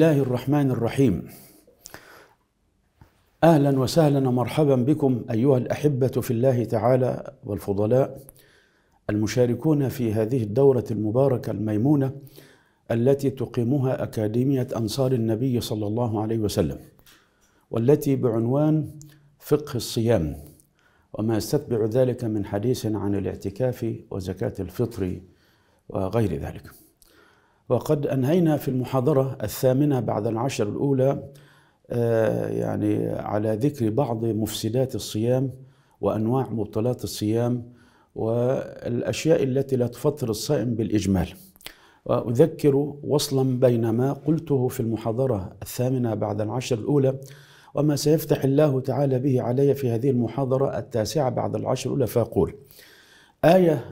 الله الرحمن الرحيم اهلا وسهلا ومرحبا بكم ايها الاحبه في الله تعالى والفضلاء المشاركون في هذه الدوره المباركه الميمونه التي تقيمها اكاديميه انصار النبي صلى الله عليه وسلم والتي بعنوان فقه الصيام وما يستتبع ذلك من حديث عن الاعتكاف وزكاه الفطر وغير ذلك وقد أنهينا في المحاضرة الثامنة بعد العشر الأولى آه، يعني على ذكر بعض مفسدات الصيام وأنواع مبطلات الصيام والأشياء التي لا تفطر الصائم بالإجمال وأذكر وصلا بين ما قلته في المحاضرة الثامنة بعد العشر الأولى وما سيفتح الله تعالى به علي في هذه المحاضرة التاسعة بعد العشر الأولى فأقول آية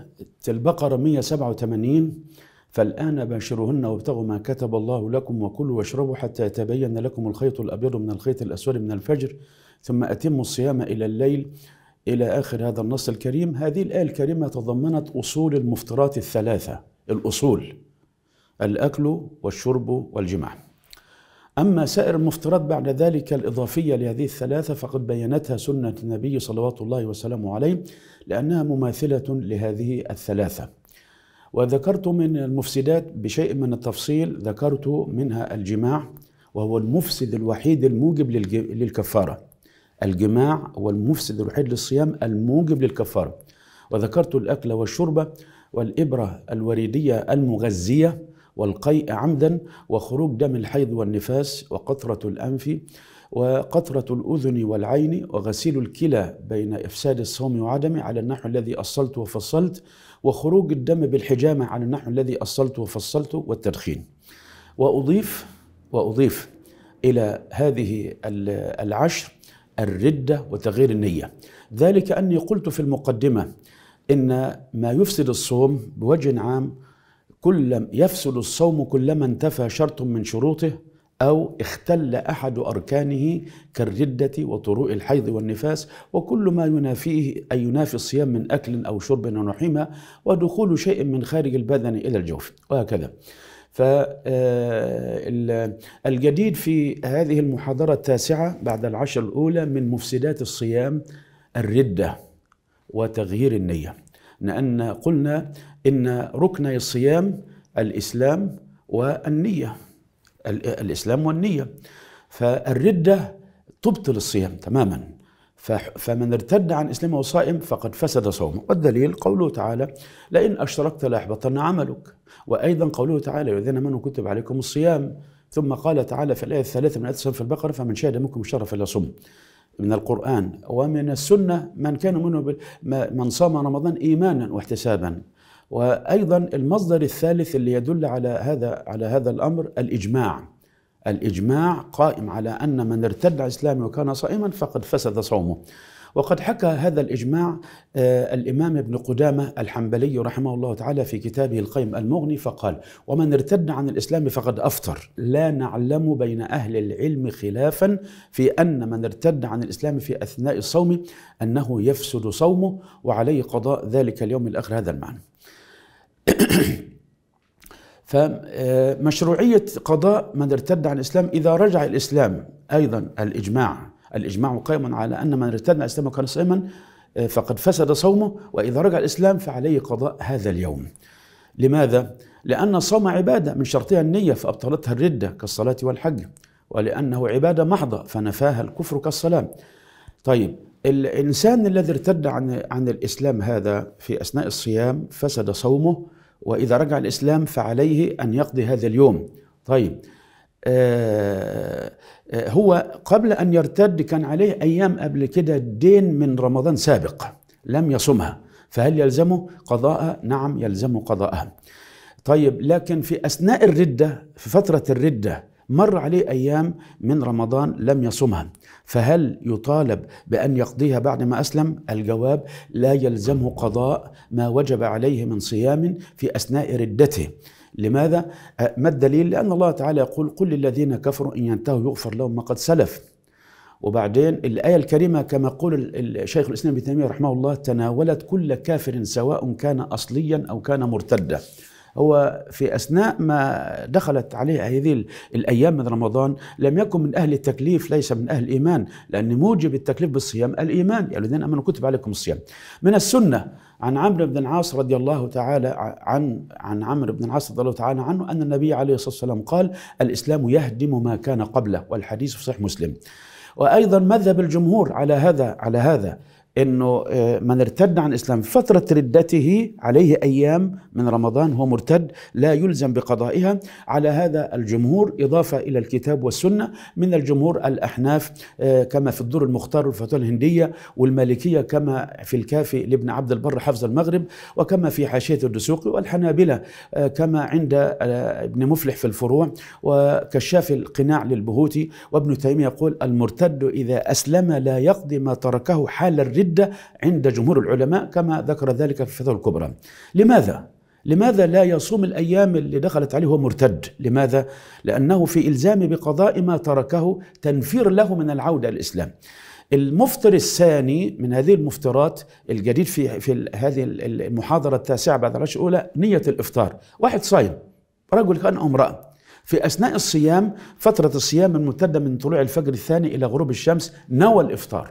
البقرة 187 فالآن باشرهن وابتغوا ما كتب الله لكم وكلوا واشربوا حتى يتبين لكم الخيط الأبيض من الخيط الأسود من الفجر ثم أتموا الصيام إلى الليل إلى آخر هذا النص الكريم هذه الآية الكريمة تضمنت أصول المفطرات الثلاثة الأصول الأكل والشرب والجماع أما سائر المفطرات بعد ذلك الإضافية لهذه الثلاثة فقد بينتها سنة النبي صلوات الله وسلامه عليه لأنها مماثلة لهذه الثلاثة وذكرت من المفسدات بشيء من التفصيل ذكرت منها الجماع وهو المفسد الوحيد الموجب للكفارة الجماع هو المفسد الوحيد للصيام الموجب للكفارة وذكرت الأكل والشرب والإبرة الوريدية المغذية والقيء عمدا وخروج دم الحيض والنفاس وقطرة الأنف وقطرة الأذن والعين وغسيل الكلى بين إفساد الصوم وعدمه على النحو الذي أصلت وفصلت وخروج الدم بالحجامة على النحو الذي أصلته وفصلته والتدخين وأضيف وأضيف إلى هذه العشر الردة وتغيير النية ذلك أني قلت في المقدمة إن ما يفسد الصوم بوجه عام كل يفسد الصوم كلما انتفى شرط من شروطه أو اختل أحد أركانه كالردة وطروء الحيض والنفاس وكل ما ينافيه أي ينافي الصيام من أكل أو شرب ونحيمة ودخول شيء من خارج البدن إلى الجوف وهكذا فالجديد آه، في هذه المحاضرة التاسعة بعد العشر الأولى من مفسدات الصيام الردة وتغيير النية لأن قلنا إن ركني الصيام الإسلام والنية الإسلام والنية فالردة تبطل الصيام تماما فمن ارتد عن إسلامه وصائم فقد فسد صومه والدليل قوله تعالى لئن أشركت لاحبطن عملك وأيضا قوله تعالى الذين من كتب عليكم الصيام ثم قال تعالى في الآية الثالثة من آية في البقرة فمن شهد منكم الشهر فليصم من القرآن ومن السنة من كان منه من صام رمضان إيمانا واحتسابا وايضا المصدر الثالث اللي يدل على هذا على هذا الامر الاجماع الاجماع قائم على ان من ارتد عن الاسلام وكان صائما فقد فسد صومه وقد حكى هذا الإجماع آه، الإمام ابن قدامة الحنبلي رحمه الله تعالى في كتابه القيم المغني فقال ومن ارتد عن الإسلام فقد أفطر لا نعلم بين أهل العلم خلافا في أن من ارتد عن الإسلام في أثناء الصوم أنه يفسد صومه وعليه قضاء ذلك اليوم الآخر هذا المعنى فمشروعية آه، قضاء من ارتد عن الإسلام إذا رجع الإسلام أيضا الإجماع الإجماع قائم على أن من ارتد عن الإسلام وكان صائما آه، فقد فسد صومه وإذا رجع الإسلام فعليه قضاء هذا اليوم لماذا؟ لأن الصوم عبادة من شرطها النية فأبطلتها الردة كالصلاة والحج ولأنه عبادة محضة فنفاها الكفر كالصلاة طيب الإنسان الذي ارتد عن عن الإسلام هذا في أثناء الصيام فسد صومه وإذا رجع الإسلام فعليه أن يقضي هذا اليوم طيب آه، آه، هو قبل أن يرتد كان عليه أيام قبل كده دين من رمضان سابق لم يصمها فهل يلزمه قضاءها؟ نعم يلزمه قضاءها طيب لكن في أثناء الردة في فترة الردة مر عليه أيام من رمضان لم يصمها فهل يطالب بأن يقضيها بعد ما أسلم؟ الجواب لا يلزمه قضاء ما وجب عليه من صيام في أثناء ردته لماذا؟ ما الدليل؟ لأن الله تعالى يقول قل للذين كفروا إن ينتهوا يغفر لهم ما قد سلف وبعدين الآية الكريمة كما يقول الشيخ الإسلام ابن تيمية رحمه الله تناولت كل كافر سواء كان أصليا أو كان مرتدا هو في أثناء ما دخلت عليه هذه الأيام من رمضان لم يكن من أهل التكليف ليس من أهل الإيمان لأن موجب التكليف بالصيام الإيمان يا الذين أمنوا كتب عليكم الصيام من السنة عن عمرو بن العاص رضي الله تعالى عن عن عمرو بن العاص رضي الله تعالى عنه أن النبي عليه الصلاة والسلام قال الإسلام يهدم ما كان قبله والحديث في صحيح مسلم وأيضا مذهب الجمهور على هذا على هذا انه آه، من ارتد عن الاسلام فتره ردته عليه ايام من رمضان هو مرتد لا يلزم بقضائها على هذا الجمهور اضافه الى الكتاب والسنه من الجمهور الاحناف آه، كما في الدور المختار والفتوى الهنديه والمالكيه كما في الكافي لابن عبد البر حفظ المغرب وكما في حاشيه الدسوقي والحنابله آه، كما عند ابن مفلح في الفروع وكشاف القناع للبهوتي وابن تيميه يقول المرتد اذا اسلم لا يقضي ما تركه حال الرد الحده عند جمهور العلماء كما ذكر ذلك في الفتوى الكبرى. لماذا؟ لماذا لا يصوم الايام اللي دخلت عليه وهو مرتد؟ لماذا؟ لانه في الزام بقضاء ما تركه تنفير له من العوده الاسلام. المفطر الثاني من هذه المفطرات الجديد في في هذه المحاضره التاسعه بعد العشاء الاولى نيه الافطار، واحد صايم رجل كان او امراه في اثناء الصيام فتره الصيام الممتده من طلوع الفجر الثاني الى غروب الشمس نوى الافطار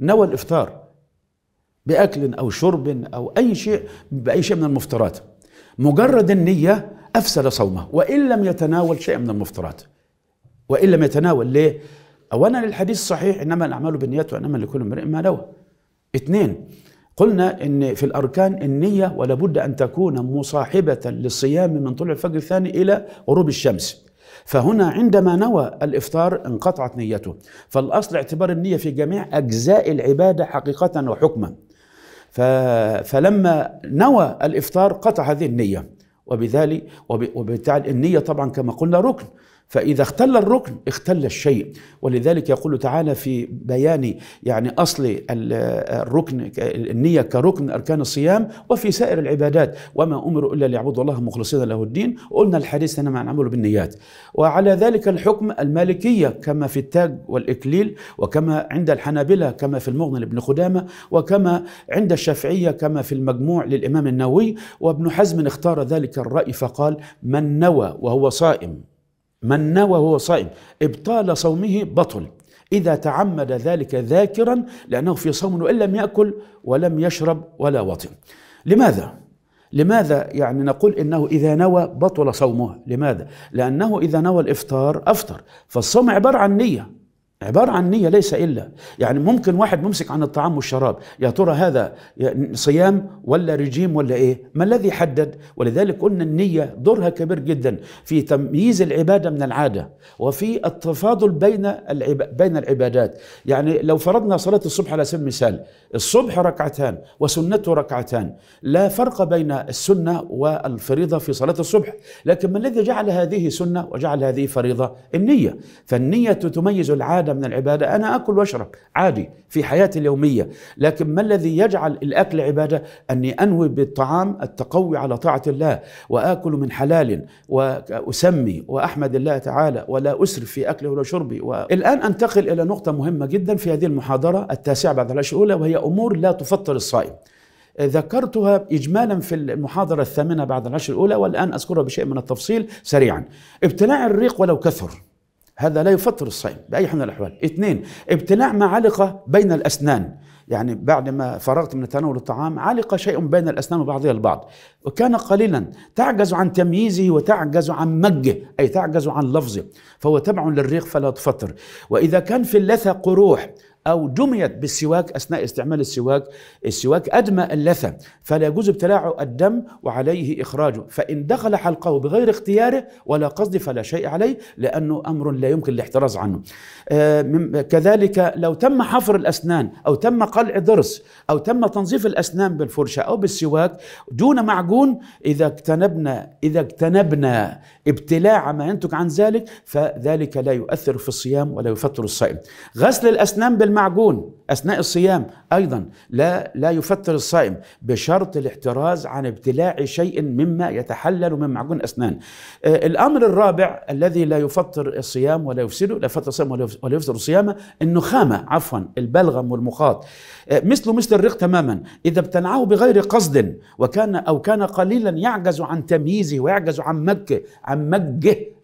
نوى الافطار باكل او شرب او اي شيء باي شيء من المفطرات مجرد النيه افسد صومه وان لم يتناول شيء من المفطرات وان لم يتناول ليه اولا الحديث صحيح انما الاعمال بالنيات وانما لكل امرئ ما نوى اثنين قلنا ان في الاركان النيه ولابد ان تكون مصاحبه للصيام من طلوع الفجر الثاني الى غروب الشمس فهنا عندما نوى الإفطار انقطعت نيته فالأصل اعتبار النية في جميع أجزاء العبادة حقيقة وحكما فلما نوى الإفطار قطع هذه النية وبذلك وبالتالي النية طبعا كما قلنا ركن فإذا اختل الركن اختل الشيء ولذلك يقول تعالى في بيان يعني أصل الركن النية كركن أركان الصيام وفي سائر العبادات وما أمروا إلا ليعبدوا الله مخلصين له الدين قلنا الحديث هنا عن بالنيات وعلى ذلك الحكم المالكية كما في التاج والإكليل وكما عند الحنابلة كما في المغنى لابن خدامة وكما عند الشافعية كما في المجموع للإمام النووي وابن حزم اختار ذلك الرأي فقال من نوى وهو صائم من نوى وهو صائم ابطال صومه بطل إذا تعمد ذلك ذاكرا لأنه في صوم وإن لم يأكل ولم يشرب ولا وطن لماذا؟ لماذا يعني نقول انه اذا نوى بطل صومه لماذا لانه اذا نوى الافطار افطر فالصوم عباره عن نيه عبارة عن نية ليس إلا يعني ممكن واحد ممسك عن الطعام والشراب يا ترى هذا صيام ولا رجيم ولا إيه ما الذي حدد ولذلك قلنا النية دورها كبير جدا في تمييز العبادة من العادة وفي التفاضل بين العب... بين العبادات يعني لو فرضنا صلاة الصبح على سبيل المثال الصبح ركعتان وسنته ركعتان لا فرق بين السنة والفريضة في صلاة الصبح لكن ما الذي جعل هذه سنة وجعل هذه فريضة النية فالنية تميز العادة من العباده انا اكل واشرب عادي في حياتي اليوميه لكن ما الذي يجعل الاكل عباده اني انوي بالطعام التقوي على طاعه الله واكل من حلال واسمي واحمد الله تعالى ولا اسرف في أكله ولا شربي الآن انتقل الى نقطه مهمه جدا في هذه المحاضره التاسعه بعد العشر الاولى وهي امور لا تفطر الصائم ذكرتها اجمالا في المحاضره الثامنه بعد العشر الاولى والان اذكرها بشيء من التفصيل سريعا ابتلاع الريق ولو كثر هذا لا يفطر الصائم باي حال من الاحوال اثنين ابتلاع معلقه بين الاسنان يعني بعد ما فرغت من تناول الطعام علق شيء بين الاسنان وبعضها البعض وكان قليلا تعجز عن تمييزه وتعجز عن مجه اي تعجز عن لفظه فهو تبع للريق فلا تفطر واذا كان في اللثه قروح أو جميت بالسواك أثناء استعمال السواك السواك أدمى اللثة فلا يجوز ابتلاع الدم وعليه إخراجه فإن دخل حلقه بغير اختياره ولا قصد فلا شيء عليه لأنه أمر لا يمكن الاحتراز عنه آه، كذلك لو تم حفر الأسنان أو تم قلع ضرس أو تم تنظيف الأسنان بالفرشة أو بالسواك دون معجون إذا اجتنبنا إذا اجتنبنا ابتلاع ما ينتج عن ذلك فذلك لا يؤثر في الصيام ولا يفطر الصائم غسل الأسنان بالمعجون أثناء الصيام أيضا لا لا يفطر الصائم بشرط الاحتراز عن ابتلاع شيء مما يتحلل من معجون أسنان آه، الأمر الرابع الذي لا يفطر الصيام ولا يفسده لا يفطر الصيام ولا يفسد الصيام النخامة عفوا البلغم والمخاط مثله آه، مثل الرق تماما إذا ابتلعه بغير قصد وكان أو كان قليلا يعجز عن تمييزه ويعجز عن مكه عن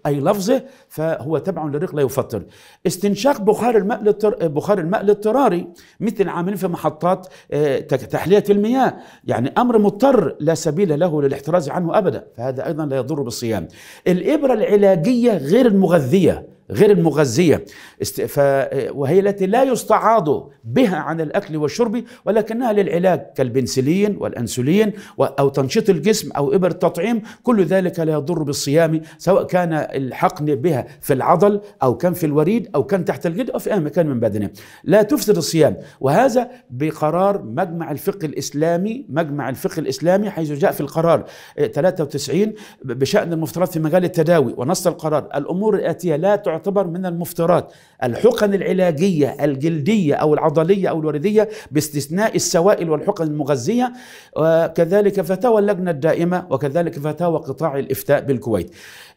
أي لفظه فهو تبع للريق لا يفطر استنشاق بخار الماء للتر... بخار الماء الاضطراري مثل العاملين في محطات آه، تحلية المياه يعني أمر مضطر لا سبيل له للاحتراز عنه أبدا فهذا أيضا لا يضر بالصيام الإبرة العلاجية غير المغذية غير المغذية ف... وهي التي لا يستعاض بها عن الأكل والشرب ولكنها للعلاج كالبنسلين والأنسولين أو تنشيط الجسم أو إبر التطعيم كل ذلك لا يضر بالصيام سواء كان الحقن بها في العضل أو كان في الوريد أو كان تحت الجلد أو في أي مكان من بدنه لا تفسد الصيام وهذا بقرار مجمع الفقه الإسلامي مجمع الفقه الإسلامي حيث جاء في القرار 93 بشأن المفترات في مجال التداوي ونص القرار الأمور الآتية لا تعتبر من المفترات الحقن العلاجية الجلدية أو العضلية أو الوردية باستثناء السوائل والحقن المغذية وكذلك فتاوى اللجنة الدائمة وكذلك فتاوى قطاع الإفتاء بالكويت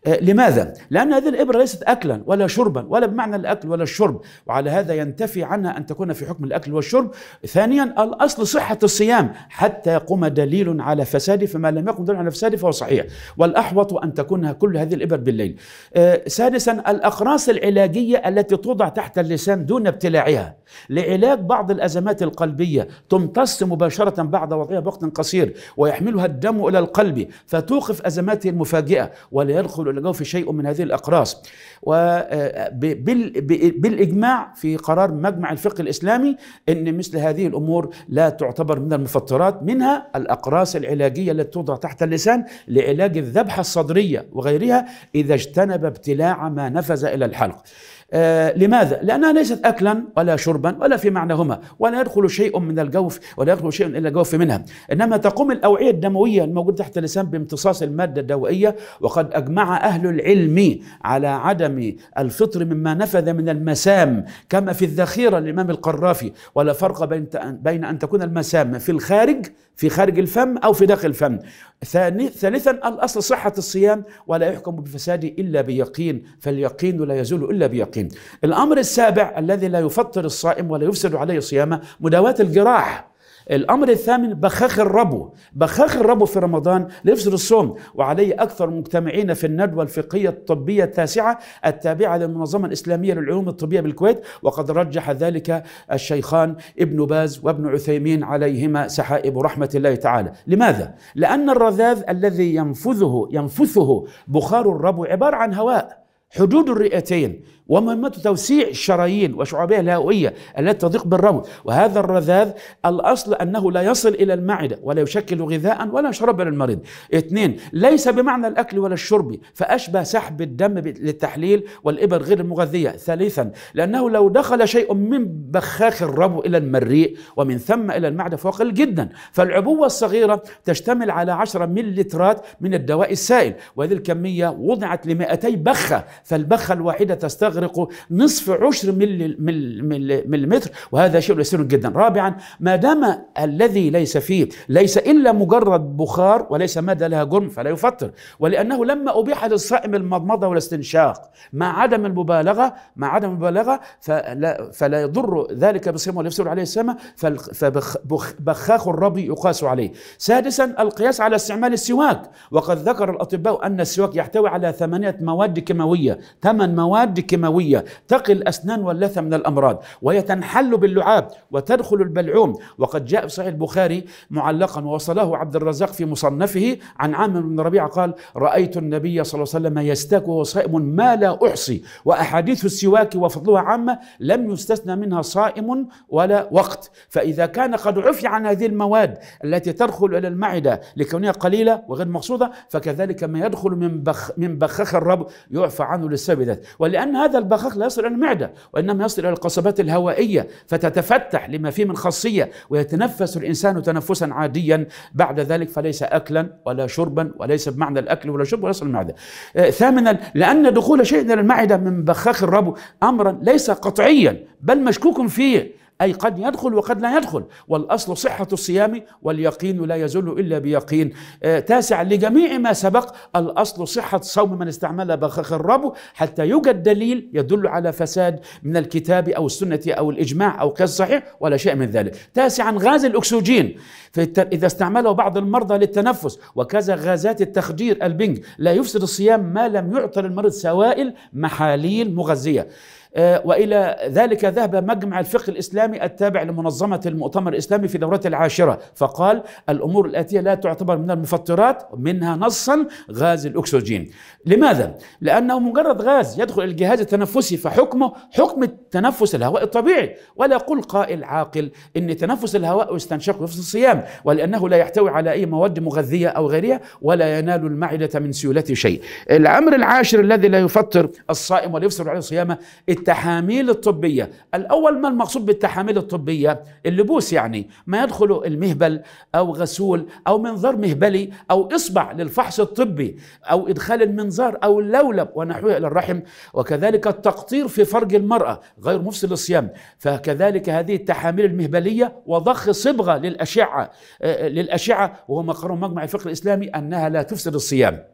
آه، لماذا؟ لأن هذه الإبرة ليست أكلا ولا شربا ولا بمعنى الأكل ولا الشرب وعلى هذا ينتفي عنها أن تكون في حكم الأكل والشرب ثانيا الأصل صحة الصيام حتى يقوم دليل على فساده فما لم يقم دليل على فساده فهو صحيح والأحوط أن تكون كل هذه الإبر بالليل آه، سادسا الأقراص العلاجية التي توضع تحت اللسان دون ابتلاعها لعلاج بعض الأزمات القلبية تمتص مباشرة بعد وضعها بوقت قصير ويحملها الدم إلى القلب فتوقف أزماته المفاجئة ولا يدخل إلى جوف شيء من هذه الأقراص وبالإجماع آه، في قرار مجمع الفقه الإسلامي أن مثل هذه الأمور لا تعتبر من المفطرات منها الأقراص العلاجية التي توضع تحت اللسان لعلاج الذبحة الصدرية وغيرها إذا اجتنب ابتلاع ما نفذ إلى الحلق آه، لماذا؟ لأنها ليست أكلا ولا شربا ولا في معناهما ولا يدخل شيء من الجوف ولا يدخل شيء إلا الجوف منها إنما تقوم الأوعية الدموية الموجودة تحت اللسان بامتصاص المادة الدوائية وقد أجمع أهل العلم على عدم الفطر مما نفذ من المسام كما في الذخيرة الإمام القرافي ولا فرق بين بين أن تكون المسام في الخارج في خارج الفم أو في داخل الفم ثاني ثالثا الأصل صحة الصيام ولا يحكم بفساده إلا بيقين فاليقين لا يزول إلا بيقين الصائمين الأمر السابع الذي لا يفطر الصائم ولا يفسد عليه صيامه مداواة الجراح الأمر الثامن بخاخ الربو بخاخ الربو في رمضان ليفسد الصوم وعليه أكثر مجتمعين في الندوة الفقهية الطبية التاسعة التابعة للمنظمة الإسلامية للعلوم الطبية بالكويت وقد رجح ذلك الشيخان ابن باز وابن عثيمين عليهما سحائب رحمة الله تعالى لماذا؟ لأن الرذاذ الذي ينفذه ينفثه بخار الربو عبارة عن هواء حدود الرئتين ومهمة توسيع الشرايين وشعبها الهوائية التي تضيق بالرمل وهذا الرذاذ الأصل أنه لا يصل إلى المعدة ولا يشكل غذاء ولا شرابا للمريض اثنين ليس بمعنى الأكل ولا الشرب فأشبه سحب الدم للتحليل والإبر غير المغذية ثالثا لأنه لو دخل شيء من بخاخ الربو إلى المريء ومن ثم إلى المعدة فهو قليل جدا فالعبوة الصغيرة تشتمل على 10 مليلترات من الدواء السائل وهذه الكمية وضعت ل 200 بخة فالبخة الواحدة تستغرق يستغرق نصف عشر مليمتر وهذا شيء يسير جدا رابعا ما دام الذي ليس فيه ليس إلا مجرد بخار وليس مادة لها جرم فلا يفطر ولأنه لما أبيح للصائم المضمضة والاستنشاق مع عدم المبالغة مع عدم المبالغة فلا, فلا يضر ذلك بصيام ولا يفسر عليه السماء فبخاخ الربي يقاس عليه سادسا القياس على استعمال السواك وقد ذكر الأطباء أن السواك يحتوي على ثمانية مواد كيماوية ثمان مواد كيماوية الدموية تقي الأسنان واللثة من الأمراض وهي تنحل باللعاب وتدخل البلعوم وقد جاء في صحيح البخاري معلقا ووصله عبد الرزاق في مصنفه عن عامر بن ربيعة قال رأيت النبي صلى الله عليه وسلم يستاك وهو صائم ما لا أحصي وأحاديث السواك وفضلها عامة لم يستثنى منها صائم ولا وقت فإذا كان قد عفي عن هذه المواد التي تدخل إلى المعدة لكونها قليلة وغير مقصودة فكذلك ما يدخل من بخ من بخاخ الرب يعفى عنه للسبدة ولأن هذا هذا البخاخ لا يصل إلى المعدة وإنما يصل إلى القصبات الهوائية فتتفتح لما فيه من خاصية ويتنفس الإنسان تنفسا عاديا بعد ذلك فليس أكلا ولا شربا وليس بمعنى الأكل ولا شرب ويصل المعدة آه، ثامنا لأن دخول شيء إلى المعدة من بخاخ الربو أمرا ليس قطعيا بل مشكوك فيه أي قد يدخل وقد لا يدخل والأصل صحة الصيام واليقين لا يزول إلا بيقين آه، تاسع لجميع ما سبق الأصل صحة صوم من استعمل الرب حتى يوجد دليل يدل على فساد من الكتاب أو السنة أو الإجماع أو صحيح ولا شيء من ذلك تاسعا غاز الأكسجين إذا استعمله بعض المرضى للتنفس وكذا غازات التخدير البنج لا يفسد الصيام ما لم يعطى للمرض سوائل محاليل مغذية آه، والى ذلك ذهب مجمع الفقه الاسلامي التابع لمنظمه المؤتمر الاسلامي في دورته العاشره فقال الامور الاتيه لا تعتبر من المفطرات منها نصا غاز الاكسجين لماذا لانه مجرد غاز يدخل الجهاز التنفسي فحكمه حكم تنفس الهواء الطبيعي ولا يقول قائل عاقل ان تنفس الهواء يستنشقه في الصيام ولانه لا يحتوي على اي مواد مغذيه او غيرها ولا ينال المعده من سيولته شيء الامر العاشر الذي لا يفطر الصائم ولا يفسر عليه صيامه التحاميل الطبية الأول ما المقصود بالتحاميل الطبية اللبوس يعني ما يدخل المهبل أو غسول أو منظار مهبلي أو إصبع للفحص الطبي أو إدخال المنظار أو اللولب ونحوه إلى الرحم وكذلك التقطير في فرج المرأة غير مفسد للصيام فكذلك هذه التحاميل المهبلية وضخ صبغة للأشعة آه، للأشعة وهو مقر مجمع الفقه الإسلامي أنها لا تفسد الصيام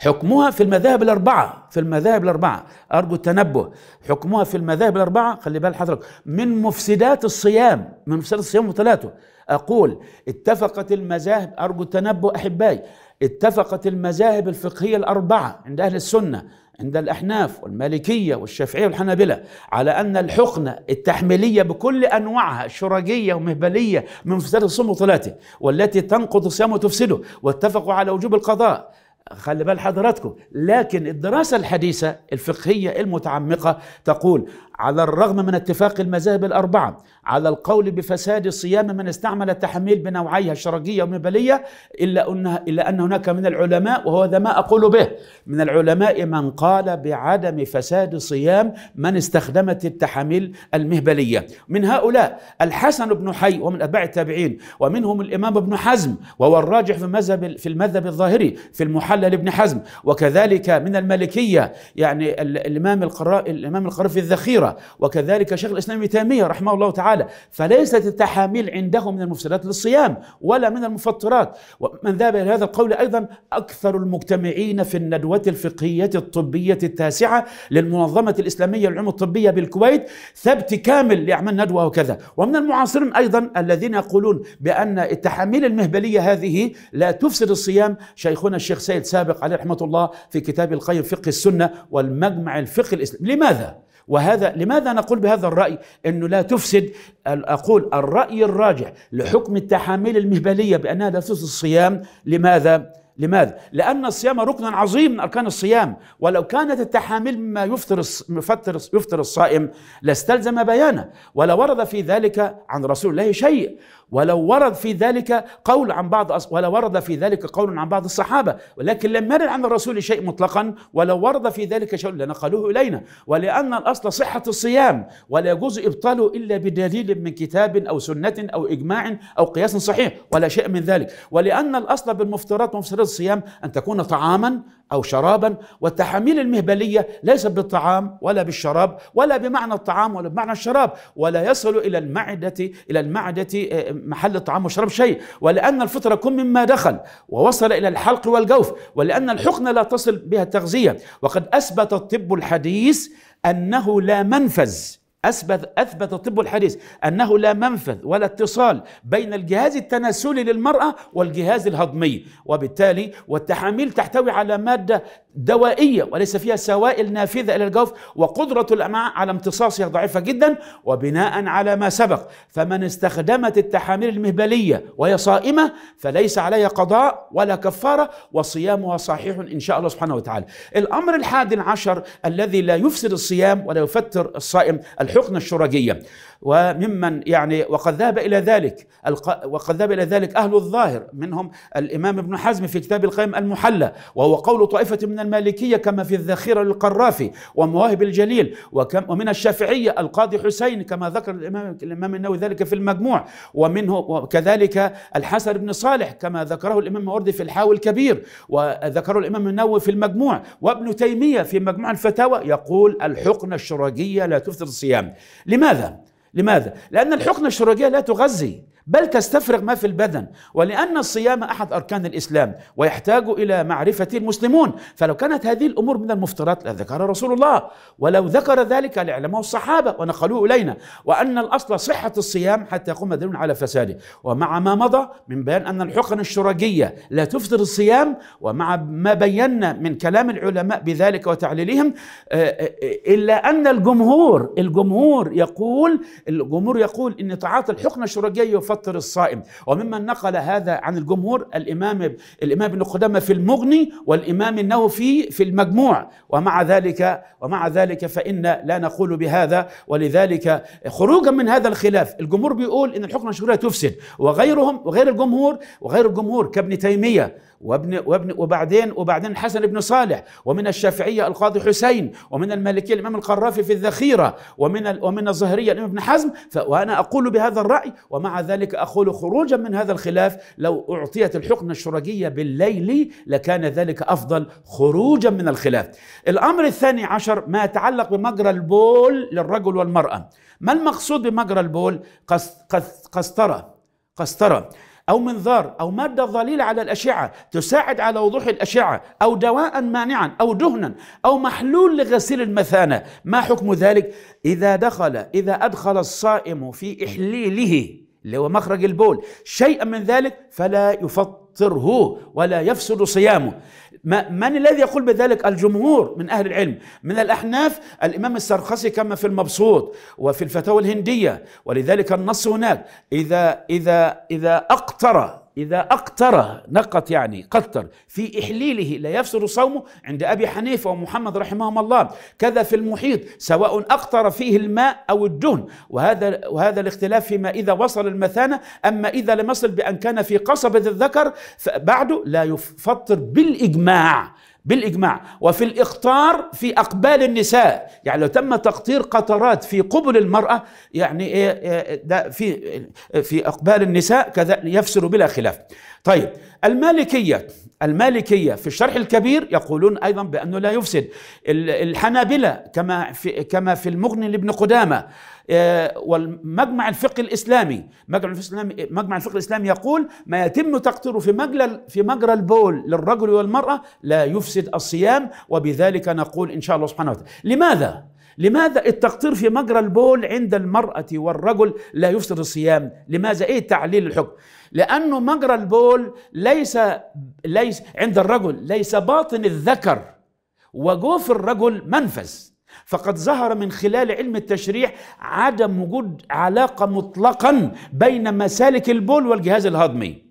حكمها في المذاهب الأربعة في المذاهب الأربعة أرجو التنبه حكمها في المذاهب الأربعة خلي بال حضرتك من مفسدات الصيام من مفسدات الصيام وثلاثه أقول اتفقت المذاهب أرجو التنبه أحبائي اتفقت المذاهب الفقهية الأربعة عند أهل السنة عند الأحناف والمالكية والشافعية والحنابلة على أن الحقنة التحميلية بكل أنواعها شرجية ومهبلية من مفسدات الصوم وثلاثه والتي تنقض الصيام وتفسده واتفقوا على وجوب القضاء خلي بال حضراتكم لكن الدراسة الحديثة الفقهية المتعمقة تقول على الرغم من اتفاق المذاهب الأربعة على القول بفساد صيام من استعمل التحميل بنوعيها الشرقية ومبلية إلا أن, إلا أن هناك من العلماء وهو ذا ما أقول به من العلماء من قال بعدم فساد صيام من استخدمت التحاميل المهبلية من هؤلاء الحسن بن حي ومن أتباع التابعين ومنهم الإمام ابن حزم وهو الراجح في المذهب في المذهب الظاهري في المحلل ابن حزم وكذلك من المالكية يعني الإمام القراء الإمام القرافي الذخيرة المنيرة وكذلك شيخ الإسلام ابن تيمية رحمه الله تعالى فليست التحاميل عنده من المفسدات للصيام ولا من المفطرات ومن ذهب إلى هذا القول أيضا أكثر المجتمعين في الندوة الفقهية الطبية التاسعة للمنظمة الإسلامية للعلوم الطبية بالكويت ثبت كامل لأعمال ندوة وكذا ومن المعاصرين أيضا الذين يقولون بأن التحاميل المهبلية هذه لا تفسد الصيام شيخنا الشيخ سيد سابق عليه رحمة الله في كتاب القيم فقه السنة والمجمع الفقه الإسلامي لماذا؟ وهذا لماذا نقول بهذا الرأي أنه لا تفسد أقول الرأي الراجح لحكم التحاميل المهبلية بأنها لا تفسد الصيام لماذا؟ لماذا؟ لأن الصيام ركن عظيم من أركان الصيام ولو كانت التحاميل مما يفطر يفطر, يفطر الصائم لاستلزم بيانه ولا ورد في ذلك عن رسول الله شيء ولو ورد في ذلك قول عن بعض ولو ورد في ذلك قول عن بعض الصحابة ولكن لم يرد عن الرسول شيء مطلقا ولو ورد في ذلك شيء لنقلوه إلينا ولأن الأصل صحة الصيام ولا يجوز إبطاله إلا بدليل من كتاب أو سنة أو إجماع أو قياس صحيح ولا شيء من ذلك ولأن الأصل بالمفطرات مفترض الصيام أن تكون طعاما أو شرابا والتحاميل المهبلية ليست بالطعام ولا بالشراب ولا بمعنى الطعام ولا بمعنى الشراب ولا يصل إلى المعدة إلى المعدة آه، محل الطعام والشراب شيء ولأن الفطرة كن مما دخل ووصل إلى الحلق والجوف ولأن الحقنة لا تصل بها التغذية وقد أثبت الطب الحديث أنه لا منفذ أثبت, أثبت الطب الحديث أنه لا منفذ ولا اتصال بين الجهاز التناسلي للمرأة والجهاز الهضمي وبالتالي والتحاميل تحتوي على مادة دوائية وليس فيها سوائل نافذة إلى الجوف وقدرة الأمعاء على امتصاصها ضعيفة جدا وبناء على ما سبق فمن استخدمت التحاميل المهبلية وهي صائمة فليس عليها قضاء ولا كفارة وصيامها صحيح إن شاء الله سبحانه وتعالى الأمر الحادي عشر الذي لا يفسد الصيام ولا يفتر الصائم الحقنة الشرجية وممن يعني وقد ذهب إلى ذلك وقد ذهب إلى ذلك أهل الظاهر منهم الإمام ابن حزم في كتاب القيم المحلى وهو قول طائفة من المالكية كما في الذخيرة للقرافي ومواهب الجليل وكم ومن الشافعية القاضي حسين كما ذكر الإمام, الإمام النووي ذلك في المجموع ومنه وكذلك الحسن بن صالح كما ذكره الإمام الموردي في الحاوي الكبير وذكره الإمام النووي في المجموع وابن تيمية في مجموع الفتاوى يقول الحقنة الشراجية لا تفطر الصيام لماذا؟ لماذا؟ لأن الحقنة الشرجية لا تغذي بل تستفرغ ما في البدن ولأن الصيام أحد أركان الإسلام ويحتاج إلى معرفة المسلمون فلو كانت هذه الأمور من المفترات لذكر رسول الله ولو ذكر ذلك لعلمه الصحابة ونقلوه إلينا وأن الأصل صحة الصيام حتى يقوم دليل على فساده ومع ما مضى من بيان أن الحقن الشرجية لا تفطر الصيام ومع ما بينا من كلام العلماء بذلك وتعليلهم آه، آه، إلا أن الجمهور الجمهور يقول الجمهور يقول إن تعاطي الحقنة الشرجية يفطر يفطر الصائم وممن نقل هذا عن الجمهور الإمام الإمام ابن قدامة في المغني والإمام النووي في في المجموع ومع ذلك ومع ذلك فإن لا نقول بهذا ولذلك خروجا من هذا الخلاف الجمهور بيقول إن الحكم الشرعي تفسد وغيرهم وغير الجمهور وغير الجمهور كابن تيمية وابن وابن وبعدين وبعدين حسن بن صالح ومن الشافعيه القاضي حسين ومن المالكيه الامام القرافي في الذخيره ومن ومن الظهرية الامام ابن حزم وانا اقول بهذا الراي ومع ذلك اقول خروجا من هذا الخلاف لو اعطيت الحقنه الشرجيه بالليل لكان ذلك افضل خروجا من الخلاف. الامر الثاني عشر ما يتعلق بمجرى البول للرجل والمراه. ما المقصود بمجرى البول؟ قسطره قسطره أو منظار أو مادة ظليلة على الأشعة تساعد على وضوح الأشعة أو دواء مانعا أو دهنا أو محلول لغسيل المثانة ما حكم ذلك إذا دخل إذا أدخل الصائم في إحليله اللي هو مخرج البول شيئا من ذلك فلا يفطره ولا يفسد صيامه من الذي يقول بذلك الجمهور من أهل العلم من الأحناف الإمام السرخسي كما في المبسوط وفي الفتاوى الهندية ولذلك النص هناك إذا إذا إذا أقتر إذا أقتر نقط يعني قطر في إحليله لا يفسر صومه عند أبي حنيفة ومحمد رحمهما الله كذا في المحيط سواء أقتر فيه الماء أو الدهن وهذا وهذا الاختلاف فيما إذا وصل المثانة أما إذا لم يصل بأن كان في قصبة الذكر فبعده لا يفطر بالإجماع بالإجماع وفي الإقطار في أقبال النساء يعني لو تم تقطير قطرات في قبل المرأة يعني إيه، إيه، ده في في أقبال النساء كذا يفسر بلا خلاف طيب المالكية المالكية في الشرح الكبير يقولون أيضا بأنه لا يفسد الحنابلة كما في, كما في المغني لابن قدامة آه، والمجمع الفقه الاسلامي مجمع الفقه الاسلامي مجمع الفقه الاسلامي يقول ما يتم تقطيره في مجرى في مجرى البول للرجل والمراه لا يفسد الصيام وبذلك نقول ان شاء الله سبحانه وتعالى لماذا لماذا التقطير في مجرى البول عند المرأة والرجل لا يفسد الصيام؟ لماذا؟ ايه تعليل الحكم؟ لأنه مجرى البول ليس ليس عند الرجل ليس باطن الذكر وجوف الرجل منفذ فقد ظهر من خلال علم التشريح عدم وجود علاقة مطلقا بين مسالك البول والجهاز الهضمي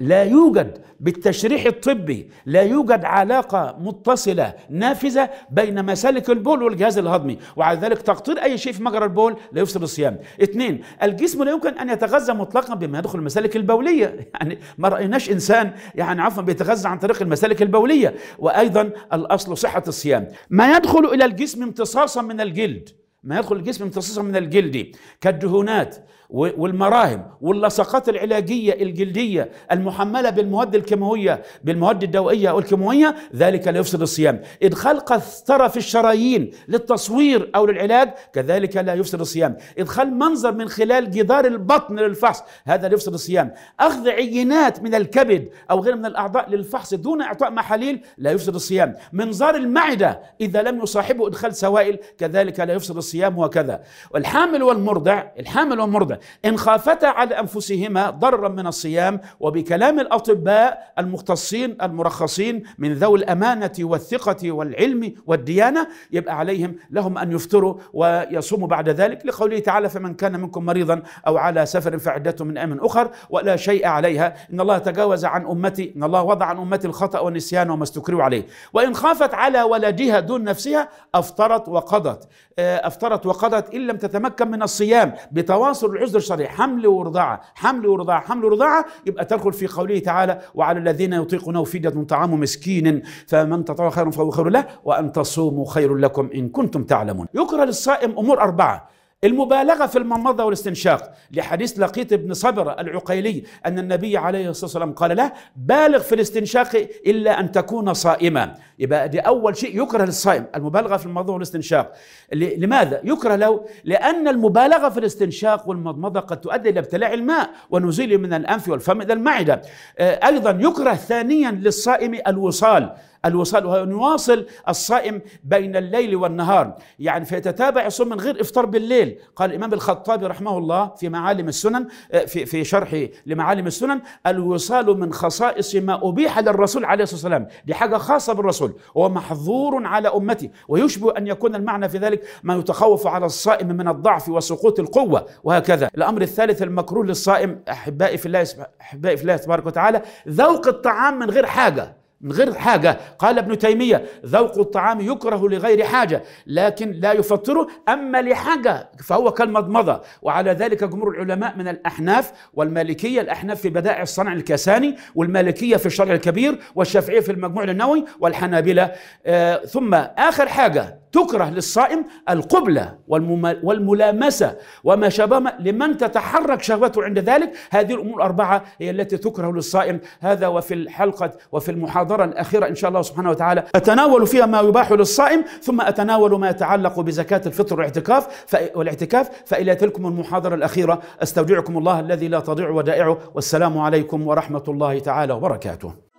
لا يوجد بالتشريح الطبي لا يوجد علاقة متصلة نافذة بين مسالك البول والجهاز الهضمي وعلى ذلك تقطير أي شيء في مجرى البول لا يفسد الصيام اثنين الجسم لا يمكن أن يتغذى مطلقا بما يدخل المسالك البولية يعني ما رأيناش إنسان يعني عفوا بيتغذى عن طريق المسالك البولية وأيضا الأصل صحة الصيام ما يدخل إلى الجسم امتصاصا من الجلد ما يدخل الجسم امتصاصا من الجلد كالدهونات والمراهم واللصقات العلاجية الجلدية المحملة بالمواد الكيماوية بالمواد الدوائية أو الكيماوية ذلك لا يفسد الصيام إدخال قسطرة في الشرايين للتصوير أو للعلاج كذلك لا يفسد الصيام إدخال منظر من خلال جدار البطن للفحص هذا لا يفسد الصيام أخذ عينات من الكبد أو غير من الأعضاء للفحص دون إعطاء محاليل لا يفسد الصيام منظار المعدة إذا لم يصاحبه إدخال سوائل كذلك لا يفسد الصيام وكذا الحامل والمرضع الحامل والمرضع إن خافتا على أنفسهما ضرا من الصيام وبكلام الأطباء المختصين المرخصين من ذوي الأمانة والثقة والعلم والديانة يبقى عليهم لهم أن يفطروا ويصوموا بعد ذلك لقوله تعالى فمن كان منكم مريضا أو على سفر فعدته من أمن أخر ولا شيء عليها إن الله تجاوز عن أمتي إن الله وضع عن أمتي الخطأ والنسيان وما استكروا عليه وإن خافت على ولدها دون نفسها أفطرت وقضت آه، أفطرت وقضت إن لم تتمكن من الصيام بتواصل العذر الشرعي حمل ورضاعة حمل ورضاعة حمل ورضاعة يبقى تدخل في قوله تعالى وعلى الذين يطيقونه فدية من طعام مسكين فمن تطوع خيرا فهو خير له وأن تصوموا خير لكم إن كنتم تعلمون يكره للصائم أمور أربعة المبالغة في المضمضة والاستنشاق لحديث لقيط بن صبر العقيلي أن النبي عليه الصلاة والسلام قال له بالغ في الاستنشاق إلا أن تكون صائما يبقى دي أول شيء يكره للصائم المبالغة في المضمضة والاستنشاق لماذا؟ يكره له لأن المبالغة في الاستنشاق والمضمضة قد تؤدي إلى ابتلاع الماء ونزيل من الأنف والفم إلى المعدة أيضا يكره ثانيا للصائم الوصال الوصال وأن يواصل الصائم بين الليل والنهار يعني فيتتابع الصوم من غير إفطار بالليل قال الإمام الخطابي رحمه الله في معالم السنن آه، في, في شرحه لمعالم السنن الوصال من خصائص ما أبيح للرسول عليه الصلاة والسلام دي حاجة خاصة بالرسول ومحظور على أمتي ويشبه أن يكون المعنى في ذلك ما يتخوف على الصائم من الضعف وسقوط القوة وهكذا الأمر الثالث المكروه للصائم أحبائي في الله أحبائي في الله تبارك وتعالى ذوق الطعام من غير حاجة من غير حاجة قال ابن تيمية ذوق الطعام يكره لغير حاجة لكن لا يفطره أما لحاجة فهو كالمضمضة وعلى ذلك جمهور العلماء من الأحناف والمالكية الأحناف في بدائع الصنع الكساني والمالكية في الشرع الكبير والشافعية في المجموع النووي والحنابلة آه ثم آخر حاجة تكره للصائم القبلة والملامسة وما شابه لمن تتحرك شهوته عند ذلك هذه الأمور الأربعة هي التي تكره للصائم هذا وفي الحلقة وفي المحاضرة الأخيرة إن شاء الله سبحانه وتعالى أتناول فيها ما يباح للصائم ثم أتناول ما يتعلق بزكاة الفطر والاعتكاف والاعتكاف فإلى تلكم المحاضرة الأخيرة أستودعكم الله الذي لا تضيع ودائعه والسلام عليكم ورحمة الله تعالى وبركاته